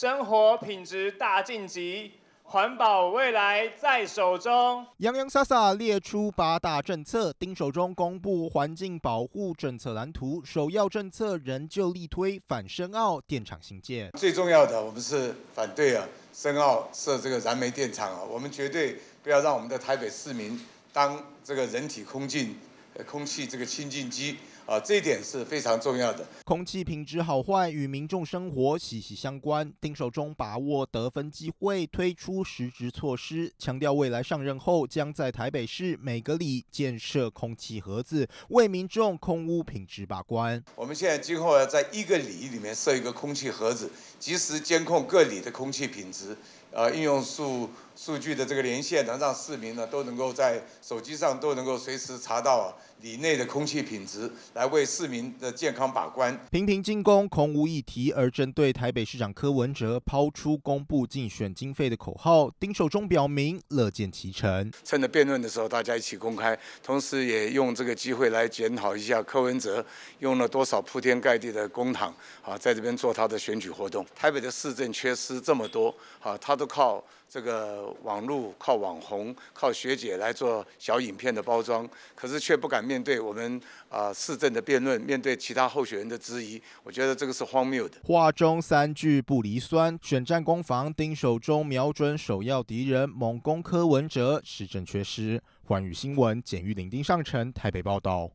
生活品质大晋级，环保未来在手中。洋洋洒洒列出八大政策，丁守中公布环境保护政策蓝图。首要政策仍旧力推反深澳电厂新建。最重要的，我们是反对啊，深澳设这个燃煤电厂啊，我们绝对不要让我们的台北市民当这个人体空净，空气这个清净机。啊，这一点是非常重要的。空气品质好坏与民众生活息息相关。丁守中把握得分机会，推出实质措施，强调未来上任后将在台北市每个里建设空气盒子，为民众空污品质把关。我们现在今后要在一个里里面设一个空气盒子，及时监控各里的空气品质。呃，应用数数据的这个连线，能让市民呢都能够在手机上都能够随时查到里内的空气品质。来为市民的健康把关，频频进攻空无一提，而针对台北市长柯文哲抛出公布竞选经费的口号，丁守中表明乐见其成。趁着辩论的时候，大家一起公开，同时也用这个机会来检讨一下柯文哲用了多少铺天盖地的公帑啊，在这边做他的选举活动。台北的市政缺失这么多啊，他都靠这个网络、靠网红、靠学姐来做小影片的包装，可是却不敢面对我们啊市政。的辩论面对其他候选人的质疑，我觉得这个是荒谬的。话中三句不离酸，选战攻防盯手中，瞄准首要敌人，猛攻柯文哲是政缺失。环宇新闻简玉林丁上城台北报道。